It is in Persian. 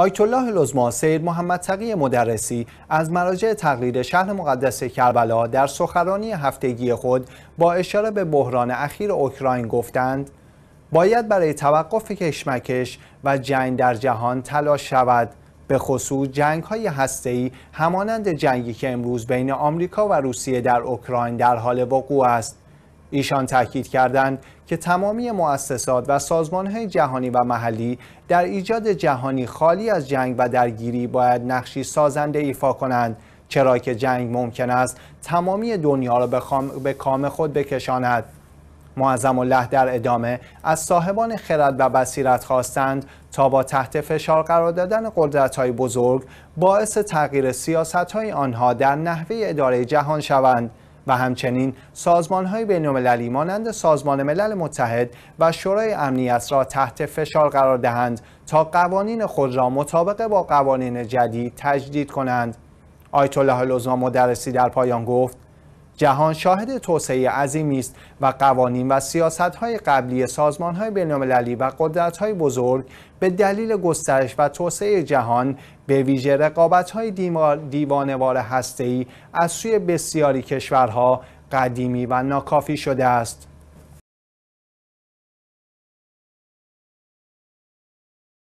آیت الله لزما سید محمد تقی مدرسی از مراجع تقلید شهر مقدس کربلا در سخرانی هفتگی خود با اشاره به بحران اخیر اوکراین گفتند باید برای توقف کشمکش و جنگ در جهان تلاش شود به خصوص جنگ های هسته‌ای همانند جنگی که امروز بین آمریکا و روسیه در اوکراین در حال وقوع است ایشان تاکید کردند که تمامی مؤسسات و سازمانهای جهانی و محلی در ایجاد جهانی خالی از جنگ و درگیری باید نقشی سازنده ایفا کنند چرا که جنگ ممکن است تمامی دنیا را به, به کام خود بکشاند معظم الله در ادامه از صاحبان خرد و بصیرت خواستند تا با تحت فشار قرار دادن قدرت های بزرگ باعث تغییر سیاست های آنها در نحوه اداره جهان شوند و همچنین سازمان های بین المللی مانند سازمان ملل متحد و شورای امنیت را تحت فشار قرار دهند تا قوانین خود را مطابق با قوانین جدید تجدید کنند آیت الله لزما مدرسی در پایان گفت جهان شاهد توسعه عظیمی است و قوانین و های قبلی سازمانهای المللی و های بزرگ به دلیل گسترش و توسعه جهان به ویژه های دیوانوار ای از سوی بسیاری کشورها قدیمی و ناکافی شده است